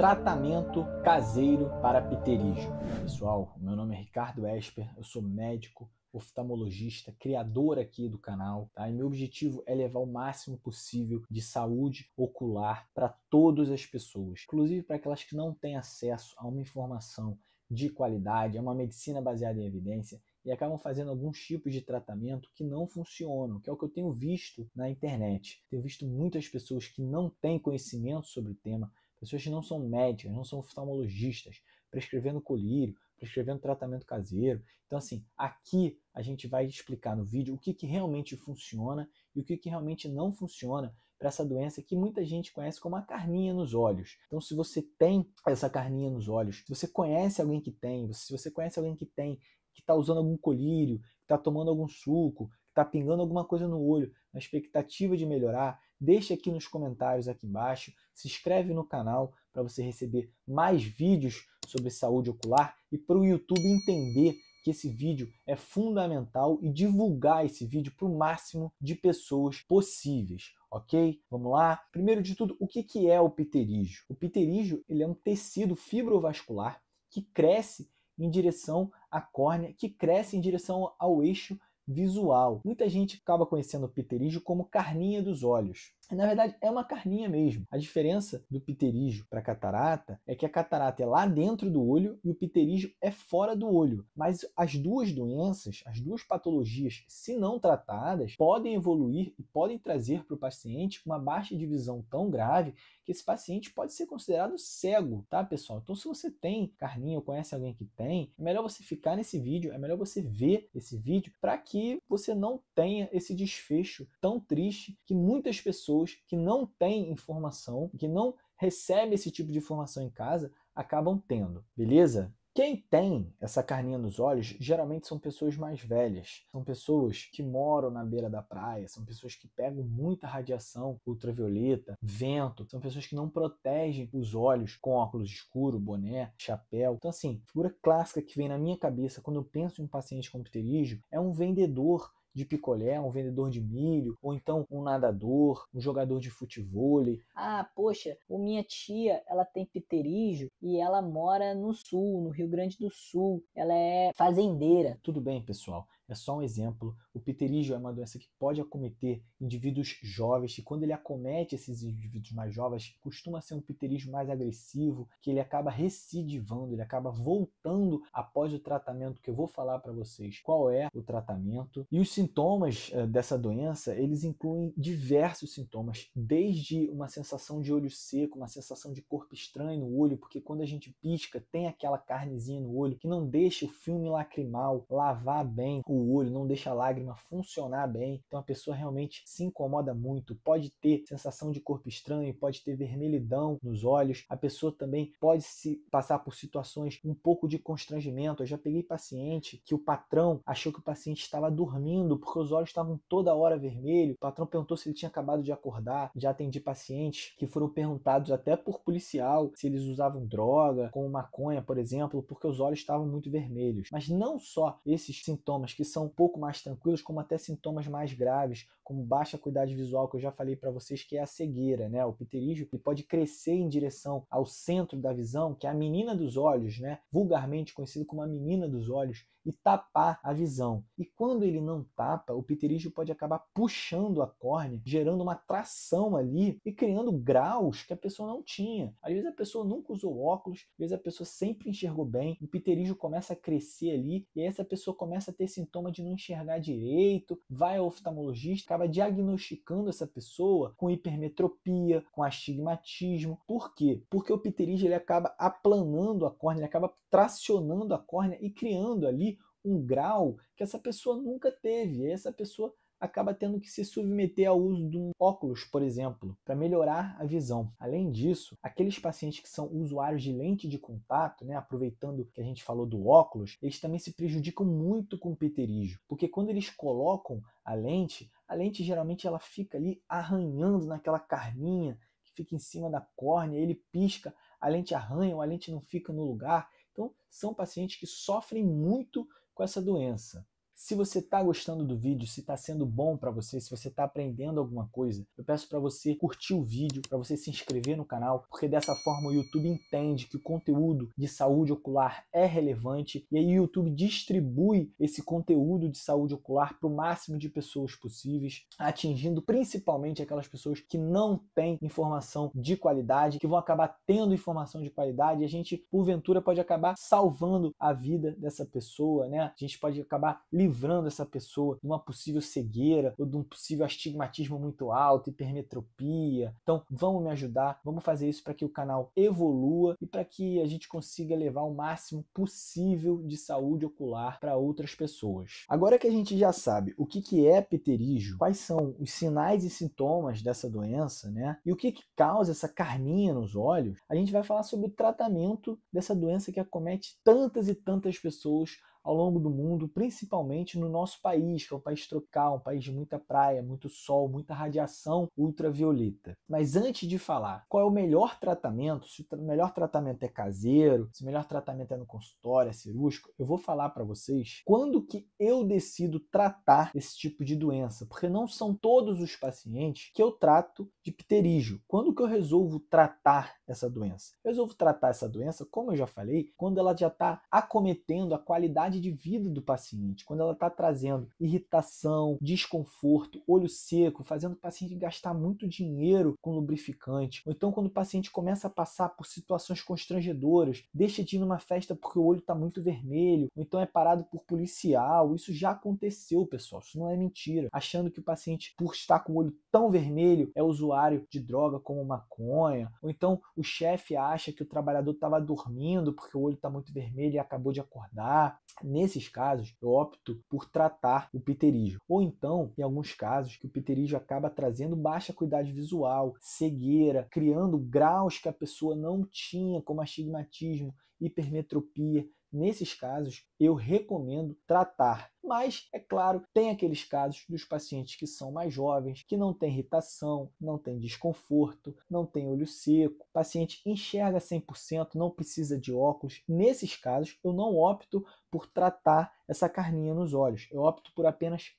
tratamento caseiro para pterígio. Pessoal, meu nome é Ricardo Esper, eu sou médico, oftalmologista, criador aqui do canal, tá? E meu objetivo é levar o máximo possível de saúde ocular para todas as pessoas, inclusive para aquelas que não têm acesso a uma informação de qualidade, a uma medicina baseada em evidência e acabam fazendo alguns tipos de tratamento que não funcionam, que é o que eu tenho visto na internet. Tenho visto muitas pessoas que não têm conhecimento sobre o tema, pessoas que não são médicas, não são oftalmologistas, prescrevendo colírio, prescrevendo tratamento caseiro. Então, assim, aqui a gente vai explicar no vídeo o que, que realmente funciona e o que, que realmente não funciona para essa doença que muita gente conhece como a carninha nos olhos. Então, se você tem essa carninha nos olhos, se você conhece alguém que tem, se você conhece alguém que tem, que está usando algum colírio, que está tomando algum suco, que está pingando alguma coisa no olho, na expectativa de melhorar, Deixe aqui nos comentários aqui embaixo, se inscreve no canal para você receber mais vídeos sobre saúde ocular e para o YouTube entender que esse vídeo é fundamental e divulgar esse vídeo para o máximo de pessoas possíveis, ok? Vamos lá? Primeiro de tudo, o que, que é o pterígio? O pterígio ele é um tecido fibrovascular que cresce em direção à córnea, que cresce em direção ao eixo visual. Muita gente acaba conhecendo o pterígio como carninha dos olhos. Na verdade, é uma carninha mesmo. A diferença do pterígio para catarata é que a catarata é lá dentro do olho e o pterígio é fora do olho. Mas as duas doenças, as duas patologias, se não tratadas, podem evoluir e podem trazer para o paciente uma baixa de visão tão grave que esse paciente pode ser considerado cego, tá, pessoal? Então, se você tem carninha ou conhece alguém que tem, é melhor você ficar nesse vídeo, é melhor você ver esse vídeo para que você não tenha esse desfecho tão triste que muitas pessoas pessoas que não têm informação, que não recebem esse tipo de informação em casa, acabam tendo, beleza? Quem tem essa carninha nos olhos geralmente são pessoas mais velhas, são pessoas que moram na beira da praia, são pessoas que pegam muita radiação ultravioleta, vento, são pessoas que não protegem os olhos com óculos escuros, boné, chapéu. Então, assim, figura clássica que vem na minha cabeça quando eu penso em um paciente com pterígio é um vendedor de picolé, um vendedor de milho, ou então um nadador, um jogador de futebol. Ah, poxa, o minha tia, ela tem pterígio e ela mora no sul, no Rio Grande do Sul. Ela é fazendeira. Tudo bem, pessoal. É só um exemplo. O pterígio é uma doença que pode acometer indivíduos jovens, e quando ele acomete esses indivíduos mais jovens, costuma ser um pterígio mais agressivo, que ele acaba recidivando, ele acaba voltando após o tratamento que eu vou falar para vocês qual é o tratamento. E os sintomas eh, dessa doença, eles incluem diversos sintomas, desde uma sensação de olho seco, uma sensação de corpo estranho no olho, porque quando a gente pisca, tem aquela carnezinha no olho que não deixa o filme lacrimal lavar bem o o olho, não deixa a lágrima funcionar bem. Então a pessoa realmente se incomoda muito, pode ter sensação de corpo estranho, pode ter vermelhidão nos olhos. A pessoa também pode se passar por situações um pouco de constrangimento. Eu já peguei paciente que o patrão achou que o paciente estava dormindo porque os olhos estavam toda hora vermelhos. O patrão perguntou se ele tinha acabado de acordar. Já atendi pacientes que foram perguntados até por policial se eles usavam droga, como maconha, por exemplo, porque os olhos estavam muito vermelhos. Mas não só esses sintomas que são um pouco mais tranquilos, como até sintomas mais graves, como baixa acuidade visual, que eu já falei para vocês que é a cegueira, né? O pterígio ele pode crescer em direção ao centro da visão, que é a menina dos olhos, né? Vulgarmente conhecido como a menina dos olhos, e tapar a visão. E quando ele não tapa, o pterígio pode acabar puxando a córnea, gerando uma tração ali e criando graus que a pessoa não tinha. Às vezes a pessoa nunca usou óculos, às vezes a pessoa sempre enxergou bem, o pterígio começa a crescer ali e aí essa pessoa começa a ter sintomas sintoma de não enxergar direito, vai ao oftalmologista, acaba diagnosticando essa pessoa com hipermetropia, com astigmatismo. Por quê? Porque o pterígio ele acaba aplanando a córnea, ele acaba tracionando a córnea e criando ali um grau que essa pessoa nunca teve. E essa pessoa acaba tendo que se submeter ao uso de um óculos, por exemplo, para melhorar a visão. Além disso, aqueles pacientes que são usuários de lente de contato, né, aproveitando que a gente falou do óculos, eles também se prejudicam muito com o pterígio, porque quando eles colocam a lente, a lente geralmente ela fica ali arranhando naquela carninha que fica em cima da córnea, ele pisca, a lente arranha, a lente não fica no lugar. Então, são pacientes que sofrem muito com essa doença. Se você está gostando do vídeo, se está sendo bom para você, se você está aprendendo alguma coisa, eu peço para você curtir o vídeo, para você se inscrever no canal, porque dessa forma o YouTube entende que o conteúdo de saúde ocular é relevante e aí o YouTube distribui esse conteúdo de saúde ocular para o máximo de pessoas possíveis, atingindo principalmente aquelas pessoas que não têm informação de qualidade, que vão acabar tendo informação de qualidade e a gente, porventura, pode acabar salvando a vida dessa pessoa, né? A gente pode acabar livrando livrando essa pessoa de uma possível cegueira ou de um possível astigmatismo muito alto, hipermetropia. Então, vamos me ajudar, vamos fazer isso para que o canal evolua e para que a gente consiga levar o máximo possível de saúde ocular para outras pessoas. Agora que a gente já sabe o que, que é pterígio, quais são os sinais e sintomas dessa doença, né? E o que, que causa essa carninha nos olhos, a gente vai falar sobre o tratamento dessa doença que acomete tantas e tantas pessoas ao longo do mundo, principalmente no nosso país, que é um país tropical, um país de muita praia, muito sol, muita radiação ultravioleta. Mas antes de falar qual é o melhor tratamento, se o melhor tratamento é caseiro, se o melhor tratamento é no consultório, é cirúrgico, eu vou falar para vocês quando que eu decido tratar esse tipo de doença, porque não são todos os pacientes que eu trato de pterígio. Quando que eu resolvo tratar essa doença? Eu resolvo tratar essa doença, como eu já falei, quando ela já está acometendo a qualidade qualidade de vida do paciente, quando ela está trazendo irritação, desconforto, olho seco, fazendo o paciente gastar muito dinheiro com lubrificante, ou então quando o paciente começa a passar por situações constrangedoras, deixa de ir numa festa porque o olho está muito vermelho, ou então é parado por policial, isso já aconteceu, pessoal, isso não é mentira, achando que o paciente, por estar com o olho tão vermelho, é usuário de droga como maconha, ou então o chefe acha que o trabalhador estava dormindo porque o olho está muito vermelho e acabou de acordar. Nesses casos, eu opto por tratar o pterígio. Ou então, em alguns casos, que o pterígio acaba trazendo baixa qualidade visual, cegueira, criando graus que a pessoa não tinha, como astigmatismo hipermetropia. Nesses casos, eu recomendo tratar. Mas, é claro, tem aqueles casos dos pacientes que são mais jovens, que não tem irritação, não tem desconforto, não tem olho seco, o paciente enxerga 100%, não precisa de óculos. Nesses casos, eu não opto por tratar essa carninha nos olhos. Eu opto por apenas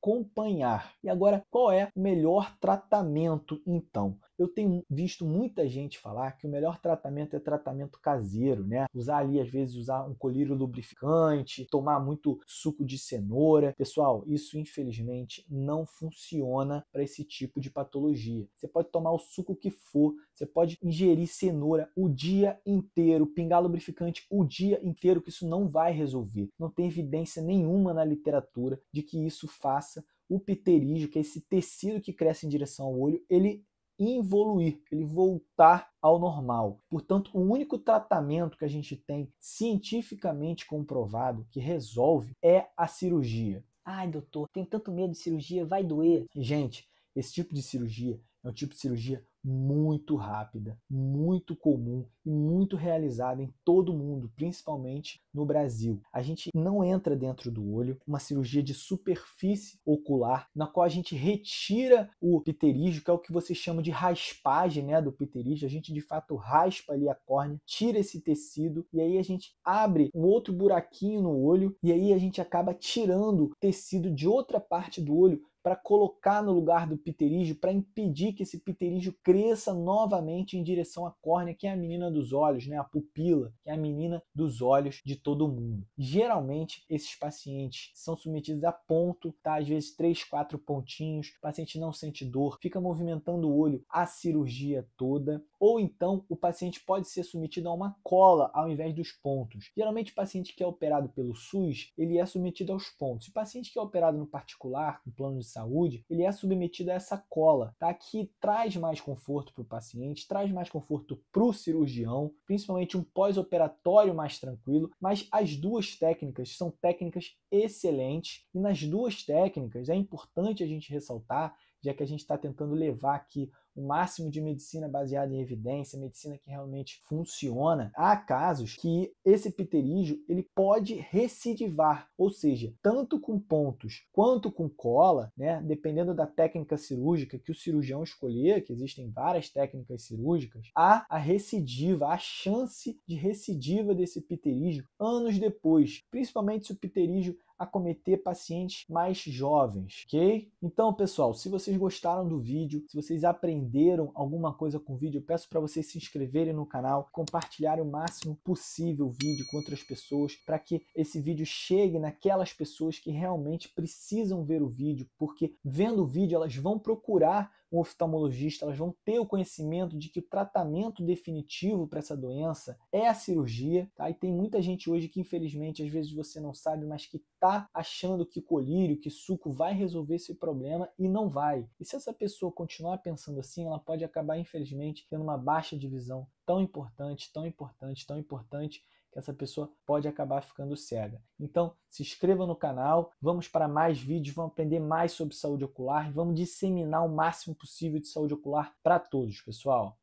acompanhar. E agora, qual é o melhor tratamento então? Eu tenho visto muita gente falar que o melhor tratamento é tratamento caseiro, né? Usar ali, às vezes, usar um colírio lubrificante, tomar muito suco de cenoura. Pessoal, isso infelizmente não funciona para esse tipo de patologia. Você pode tomar o suco que for, você pode ingerir cenoura o dia inteiro, pingar lubrificante o dia inteiro, que isso não vai resolver. Não tem evidência nenhuma na literatura de que isso faça o pterígio, que é esse tecido que cresce em direção ao olho, ele evoluir, ele voltar ao normal. Portanto, o único tratamento que a gente tem cientificamente comprovado que resolve é a cirurgia. Ai, doutor, tenho tanto medo de cirurgia, vai doer. Gente, esse tipo de cirurgia é um tipo de cirurgia muito rápida, muito comum e muito realizada em todo o mundo, principalmente no Brasil. A gente não entra dentro do olho, uma cirurgia de superfície ocular, na qual a gente retira o pterígio, que é o que você chama de raspagem né, do pterígio, a gente de fato raspa ali a córnea, tira esse tecido e aí a gente abre um outro buraquinho no olho e aí a gente acaba tirando tecido de outra parte do olho para colocar no lugar do pterígio, para impedir que esse pterígio cresça novamente em direção à córnea, que é a menina dos olhos, né? a pupila, que é a menina dos olhos de todo mundo. Geralmente, esses pacientes são submetidos a ponto, tá? às vezes três, quatro pontinhos, o paciente não sente dor, fica movimentando o olho a cirurgia toda ou então o paciente pode ser submetido a uma cola ao invés dos pontos. Geralmente o paciente que é operado pelo SUS, ele é submetido aos pontos. O paciente que é operado no particular, no plano de saúde, ele é submetido a essa cola, tá? Que traz mais conforto para o paciente, traz mais conforto para o cirurgião, principalmente um pós-operatório mais tranquilo, mas as duas técnicas são técnicas excelentes e nas duas técnicas é importante a gente ressaltar, já que a gente está tentando levar aqui o máximo de medicina baseada em evidência, medicina que realmente funciona, há casos que esse pterígio ele pode recidivar, ou seja, tanto com pontos quanto com cola, né, dependendo da técnica cirúrgica que o cirurgião escolher, que existem várias técnicas cirúrgicas, há a recidiva, a chance de recidiva desse pterígio anos depois, principalmente se o pterígio acometer pacientes mais jovens, ok? Então, pessoal, se vocês gostaram do vídeo, se vocês aprenderam alguma coisa com o vídeo, eu peço para vocês se inscreverem no canal, compartilharem o máximo possível o vídeo com outras pessoas, para que esse vídeo chegue naquelas pessoas que realmente precisam ver o vídeo, porque vendo o vídeo elas vão procurar um oftalmologista, elas vão ter o conhecimento de que o tratamento definitivo para essa doença é a cirurgia, tá? E tem muita gente hoje que, infelizmente, às vezes você não sabe, mas que tá achando que colírio, que suco vai resolver esse problema e não vai. E se essa pessoa continuar pensando assim, ela pode acabar, infelizmente, tendo uma baixa de visão tão importante, tão importante, tão importante essa pessoa pode acabar ficando cega. Então, se inscreva no canal, vamos para mais vídeos, vamos aprender mais sobre saúde ocular e vamos disseminar o máximo possível de saúde ocular para todos, pessoal.